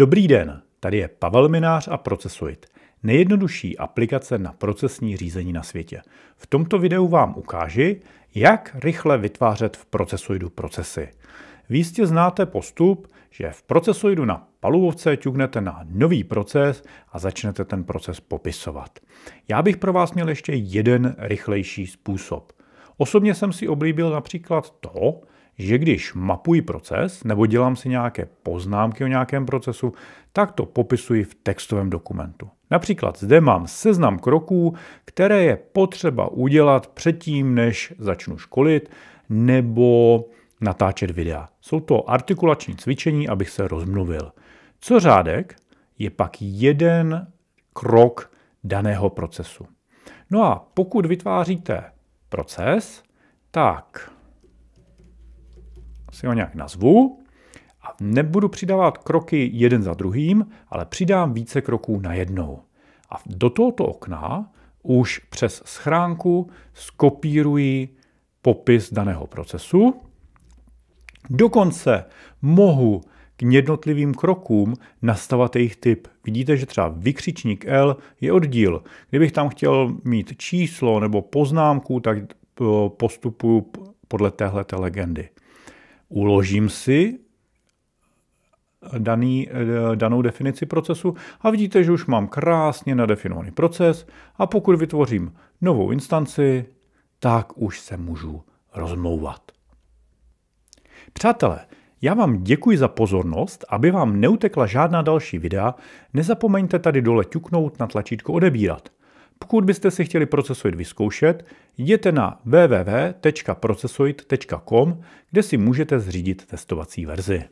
Dobrý den, tady je Pavel Minář a Procesuit, nejjednodušší aplikace na procesní řízení na světě. V tomto videu vám ukáži, jak rychle vytvářet v Procesuidu procesy. Vy jistě znáte postup, že v Procesuidu na palubovce ťuknete na nový proces a začnete ten proces popisovat. Já bych pro vás měl ještě jeden rychlejší způsob. Osobně jsem si oblíbil například to, že když mapuji proces nebo dělám si nějaké poznámky o nějakém procesu, tak to popisuji v textovém dokumentu. Například zde mám seznam kroků, které je potřeba udělat předtím, než začnu školit nebo natáčet videa. Jsou to artikulační cvičení, abych se rozmluvil. Co řádek je pak jeden krok daného procesu. No a pokud vytváříte proces, tak si ho nějak nazvu a nebudu přidávat kroky jeden za druhým, ale přidám více kroků na jednou. A do tohoto okna už přes schránku skopíruji popis daného procesu. Dokonce mohu k jednotlivým krokům nastavat jejich typ. Vidíte, že třeba vykřičník L je oddíl. Kdybych tam chtěl mít číslo nebo poznámku, tak eh, postupuju podle téhle legendy uložím si daný, eh, danou definici procesu a vidíte, že už mám krásně nadefinovaný proces a pokud vytvořím novou instanci, tak už se můžu rozmlouvat. Přátelé, já vám děkuji za pozornost, aby vám neutekla žádná další videa, nezapomeňte tady dole ťuknout na tlačítko odebírat – pokud byste si chtěli Procesoid vyzkoušet, jděte na www.procesoid.com, kde si můžete zřídit testovací verzi.